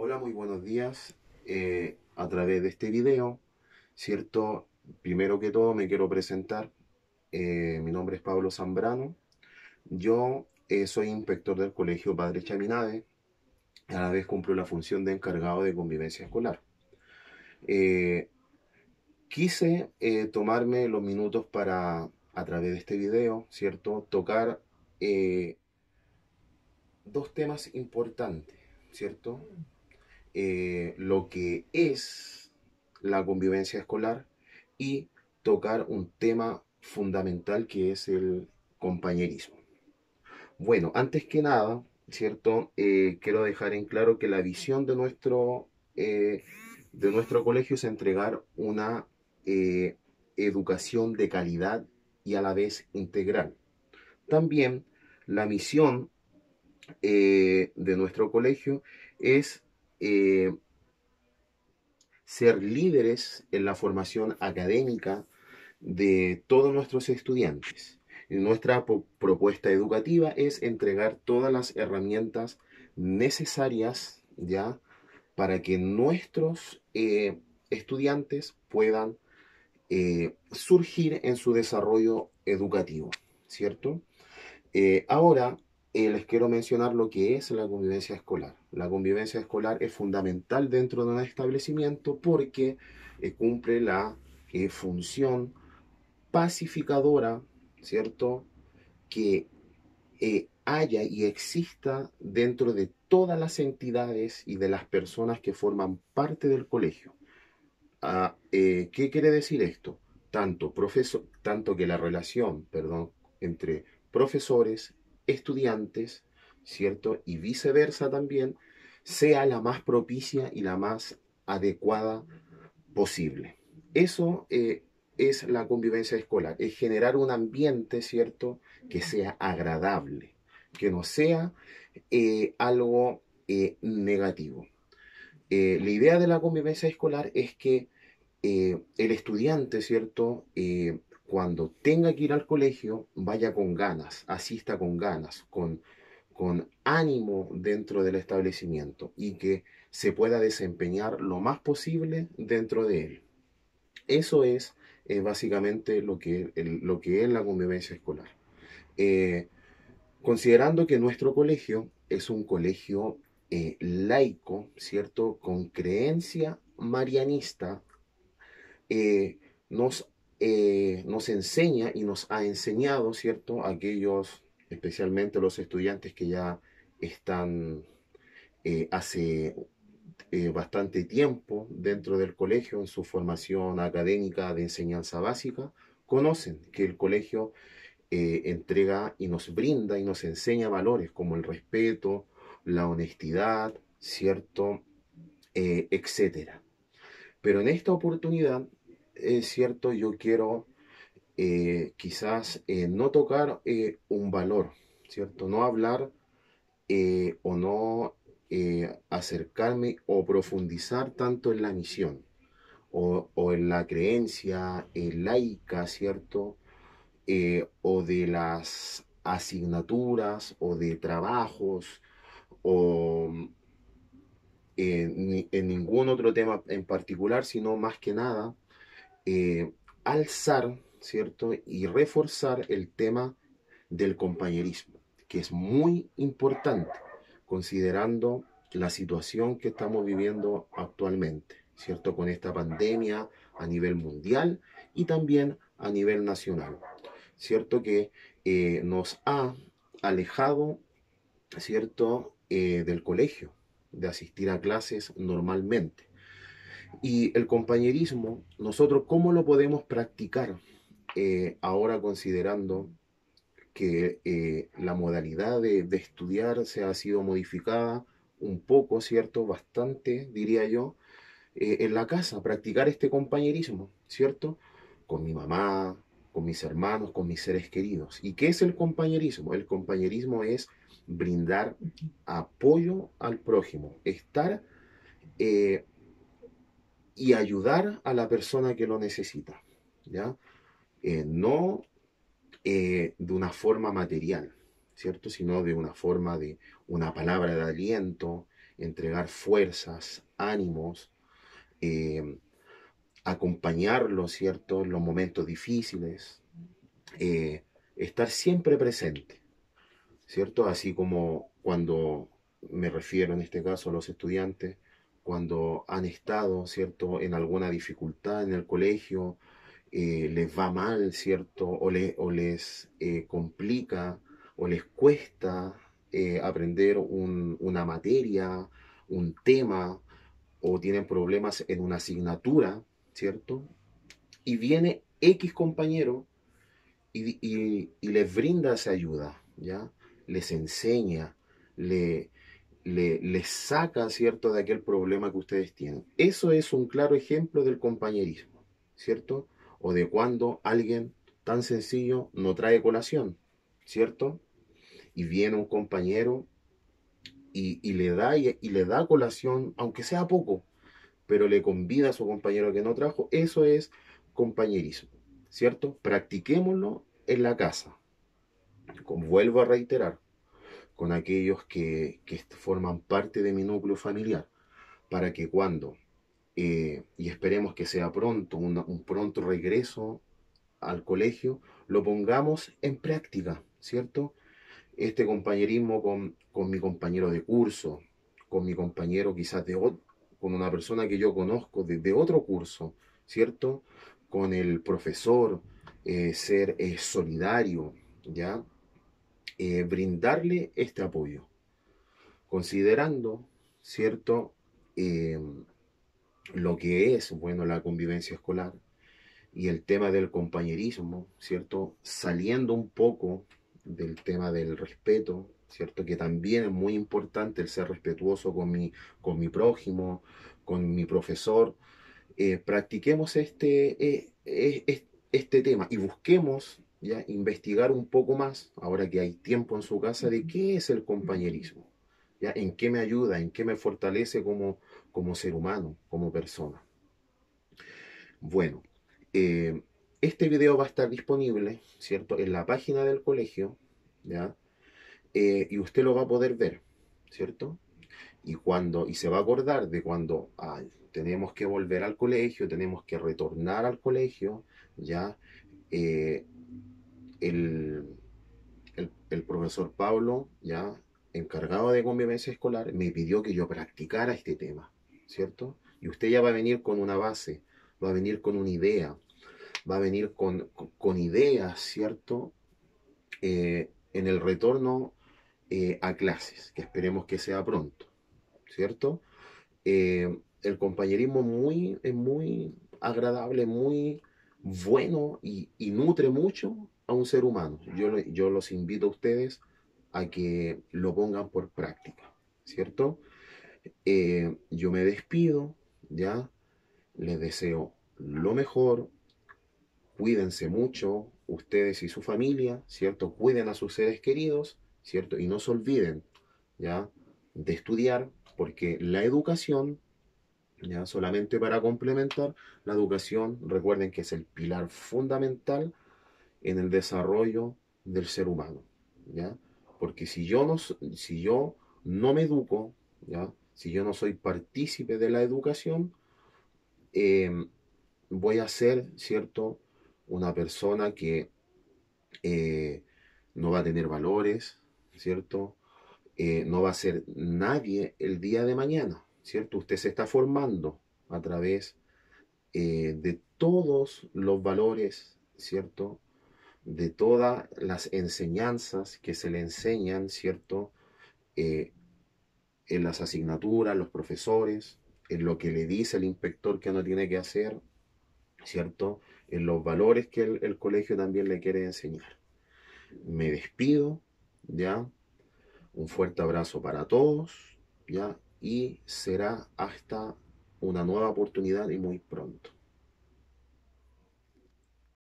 Hola, muy buenos días. Eh, a través de este video, ¿cierto? Primero que todo me quiero presentar. Eh, mi nombre es Pablo Zambrano. Yo eh, soy inspector del Colegio Padre Chaminade. A la vez cumplo la función de encargado de convivencia escolar. quise tomarme los minutos para, a través de este video, ¿cierto? Tocar dos temas importantes, ¿cierto? Eh, lo que es la convivencia escolar y tocar un tema fundamental que es el compañerismo. Bueno, antes que nada, ¿cierto? Eh, quiero dejar en claro que la visión de nuestro, eh, de nuestro colegio es entregar una educación de calidad y a la vez integral. También la misión de nuestro colegio es eh, ser líderes en la formación académica de todos nuestros estudiantes. nuestra propuesta educativa es entregar todas las herramientas necesarias ya para que nuestros eh, estudiantes puedan eh, surgir en su desarrollo educativo, ¿cierto? ahora, eh, les quiero mencionar lo que es la convivencia escolar. La convivencia escolar es fundamental dentro de un establecimiento porque eh, cumple la eh, función pacificadora, ¿cierto? Que haya y exista dentro de todas las entidades y de las personas que forman parte del colegio. Ah, ¿Qué quiere decir esto? Tanto, profesor, tanto que la relación perdón, entre profesores, estudiantes, ¿cierto? Y viceversa también, sea la más propicia y la más adecuada posible. Eso eh, es la convivencia escolar, es generar un ambiente, ¿cierto?, que sea agradable, que no sea eh, algo eh, negativo. la idea de la convivencia escolar es que el estudiante, ¿cierto?, cuando tenga que ir al colegio, vaya con ganas, asista con ganas, con, con ánimo dentro del establecimiento y que se pueda desempeñar lo más posible dentro de él. Eso es eh, básicamente lo que, lo que es la convivencia escolar. Eh, considerando que nuestro colegio es un colegio eh, laico, ¿cierto? Con creencia marianista, nos eh, nos enseña y nos ha enseñado, ¿cierto? Aquellos, especialmente los estudiantes que ya están eh, hace eh, bastante tiempo dentro del colegio en su formación académica de enseñanza básica, conocen que el colegio entrega y nos brinda y nos enseña valores como el respeto, la honestidad, ¿cierto? etcétera. Pero en esta oportunidad es cierto, yo quiero eh, quizás eh, no tocar eh, un valor, ¿cierto? No hablar o no acercarme o profundizar tanto en la misión o, en la creencia laica, ¿cierto? o de las asignaturas o de trabajos o en ningún otro tema en particular, sino más que nada eh, alzar, ¿cierto? Y reforzar el tema del compañerismo, que es muy importante considerando la situación que estamos viviendo actualmente, ¿cierto? Con esta pandemia a nivel mundial y también a nivel nacional, ¿cierto? Que eh, nos ha alejado, ¿cierto? Eh, del colegio, de asistir a clases normalmente. Y el compañerismo, nosotros, ¿cómo lo podemos practicar eh, ahora considerando que eh, la modalidad de, estudiar se ha sido modificada un poco, ¿cierto? Bastante, diría yo, eh, en la casa, practicar este compañerismo, ¿cierto? Con mi mamá, con mis hermanos, con mis seres queridos. ¿Y qué es el compañerismo? El compañerismo es brindar apoyo al prójimo, estar y ayudar a la persona que lo necesita, ¿ya? Eh, no eh, de una forma material, ¿cierto? Sino de una forma de una palabra de aliento, entregar fuerzas, ánimos, eh, acompañarlo, ¿cierto? En los momentos difíciles, eh, estar siempre presente, ¿cierto? Así como cuando me refiero en este caso a los estudiantes, cuando han estado, ¿cierto?, en alguna dificultad en el colegio, eh, les va mal, ¿cierto?, o, le, o les eh, complica o les cuesta eh, aprender una materia, un tema, o tienen problemas en una asignatura, ¿cierto? Y viene X compañero y, les brinda esa ayuda, ¿ya? Les enseña, le, le, saca, ¿cierto?, de aquel problema que ustedes tienen. Eso es un claro ejemplo del compañerismo, ¿cierto? O de cuando alguien tan sencillo no trae colación, ¿cierto? Y viene un compañero y, le, da, y, le da colación, aunque sea poco, pero le convida a su compañero que no trajo. Eso es compañerismo, ¿cierto? Practiquémoslo en la casa. vuelvo a reiterar, con aquellos que, forman parte de mi núcleo familiar, para que cuando, eh, y esperemos que sea pronto, un, pronto regreso al colegio, lo pongamos en práctica, ¿cierto? Este compañerismo con, con mi compañero de curso, con mi compañero quizás de otro, con una persona que yo conozco de otro curso, ¿cierto? Con el profesor, eh, ser eh, solidario, ¿ya? Eh, brindarle este apoyo, considerando, ¿cierto?, em, lo que es, bueno, la convivencia escolar y el tema del compañerismo, ¿cierto?, saliendo un poco del tema del respeto, ¿cierto? Que también es muy importante el ser respetuoso con mi, con mi prójimo, con mi profesor. Eh, practiquemos este, eh, este tema y busquemos ¿ya? investigar un poco más, ahora que hay tiempo en su casa, de qué es el compañerismo, ¿ya? en qué me ayuda, en qué me fortalece como, como ser humano, como persona. Bueno, eh, este video va a estar disponible, ¿cierto?, en la página del colegio, ¿ya? Eh, y usted lo va a poder ver, ¿cierto? Y, cuando, y se va a acordar de cuando tenemos que volver al colegio, tenemos que retornar al colegio, ¿ya? Eh, el, profesor Pablo, ya encargado de convivencia escolar, me pidió que yo practicara este tema, ¿cierto? Y usted ya va a venir con una base, va a venir con una idea, va a venir con, con, ideas, ¿cierto? Eh, en el retorno eh, a clases, que esperemos que sea pronto, ¿cierto? Eh, el compañerismo muy, es muy agradable, muy bueno y, y nutre mucho a un ser humano. Yo, los invito a ustedes a que lo pongan por práctica, ¿cierto? Eh, yo me despido, ¿ya? Les deseo lo mejor, cuídense mucho, ustedes y su familia, ¿cierto? Cuiden a sus seres queridos, ¿cierto? Y no se olviden, ¿ya? De estudiar, porque la educación, ¿ya? Solamente para complementar, la educación, recuerden que es el pilar fundamental en el desarrollo del ser humano, ¿ya? Porque si yo no, si yo no me educo, ¿ya? Si yo no soy partícipe de la educación, em, voy a ser, ¿cierto? Una persona que eh, no va a tener valores, ¿cierto? Eh, no va a ser nadie el día de mañana, ¿cierto? Usted se está formando a través eh, de todos los valores, ¿cierto? de todas las enseñanzas que se le enseñan, ¿cierto? Eh, en las asignaturas, los profesores, en lo que le dice el inspector que no tiene que hacer, ¿cierto? En los valores que el colegio también le quiere enseñar. Me despido, ¿ya? Un fuerte abrazo para todos, ¿ya? Y será hasta una nueva oportunidad y muy pronto.